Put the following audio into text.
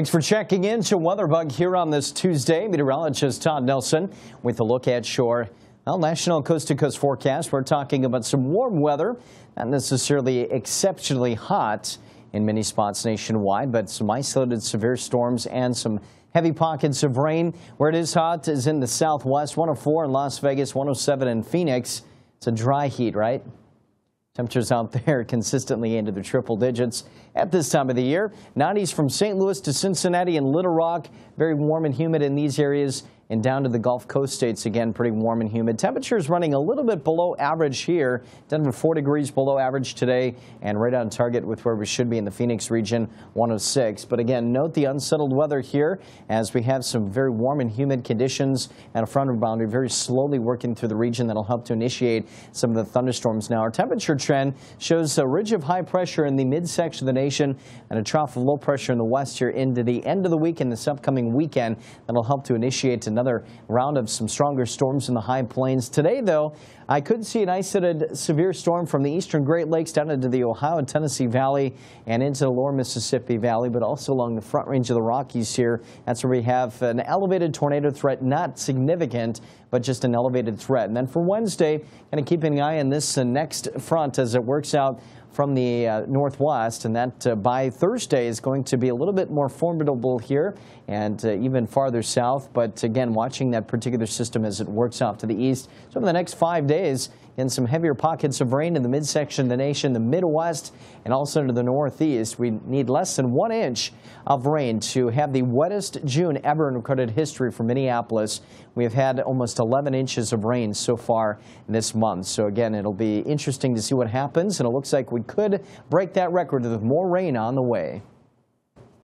Thanks for checking in to WeatherBug here on this Tuesday. Meteorologist Todd Nelson with a look at your well, national coast to coast forecast. We're talking about some warm weather, not necessarily exceptionally hot in many spots nationwide, but some isolated severe storms and some heavy pockets of rain. Where it is hot is in the southwest, 104 in Las Vegas, 107 in Phoenix. It's a dry heat, right? Temperatures out there consistently into the triple digits at this time of the year. 90s from St. Louis to Cincinnati and Little Rock. Very warm and humid in these areas and down to the Gulf Coast states again pretty warm and humid. Temperatures running a little bit below average here. Denver 4 degrees below average today and right on target with where we should be in the Phoenix region 106. But again, note the unsettled weather here as we have some very warm and humid conditions and a frontal boundary very slowly working through the region that'll help to initiate some of the thunderstorms. Now our temperature trend shows a ridge of high pressure in the midsection of the nation and a trough of low pressure in the west here into the end of the week and this upcoming weekend that'll help to initiate tonight another round of some stronger storms in the high plains. Today, though, I could see an isolated severe storm from the eastern Great Lakes down into the Ohio and Tennessee Valley and into the lower Mississippi Valley, but also along the front range of the Rockies here. That's where we have an elevated tornado threat, not significant, but just an elevated threat. And then for Wednesday, kind of keep an eye on this uh, next front as it works out from the uh, northwest, and that uh, by Thursday is going to be a little bit more formidable here and uh, even farther south. But again, watching that particular system as it works off to the east. So over the next five days, in some heavier pockets of rain in the midsection of the nation, the Midwest, and also to the Northeast. We need less than one inch of rain to have the wettest June ever in recorded history for Minneapolis. We have had almost 11 inches of rain so far this month. So again, it'll be interesting to see what happens, and it looks like we could break that record with more rain on the way.